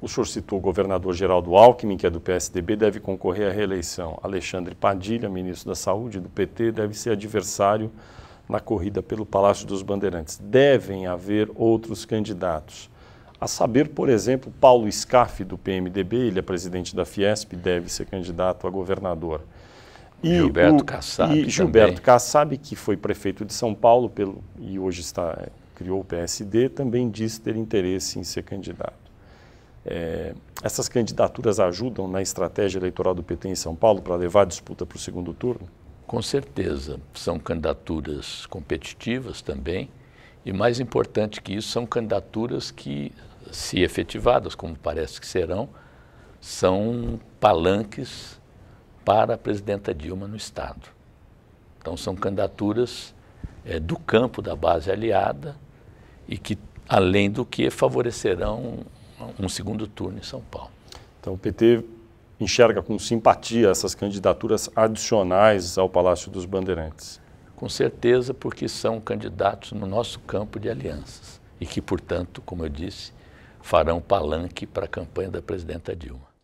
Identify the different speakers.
Speaker 1: O senhor citou o governador Geraldo Alckmin, que é do PSDB, deve concorrer à reeleição. Alexandre Padilha, ministro da Saúde do PT, deve ser adversário na corrida pelo Palácio dos Bandeirantes. Devem haver outros candidatos. A saber, por exemplo, Paulo Scaff, do PMDB, ele é presidente da Fiesp, deve ser candidato a governador. E Gilberto o, Kassab. E Gilberto também. Kassab, que foi prefeito de São Paulo pelo, e hoje está, criou o PSD, também diz ter interesse em ser candidato. É, essas candidaturas ajudam na estratégia eleitoral do PT em São Paulo para levar a disputa para o segundo turno? Com certeza. São candidaturas competitivas
Speaker 2: também. E mais importante que isso, são candidaturas que, se efetivadas, como parece que serão, são palanques para a presidenta Dilma no Estado. Então, são candidaturas é, do campo da
Speaker 1: base aliada e que, além do que, favorecerão um segundo turno em São Paulo. Então, o PT enxerga com simpatia essas candidaturas adicionais ao Palácio dos Bandeirantes?
Speaker 2: Com certeza, porque são candidatos no nosso campo de alianças
Speaker 1: e que, portanto, como eu disse, farão palanque
Speaker 2: para a campanha da presidenta Dilma.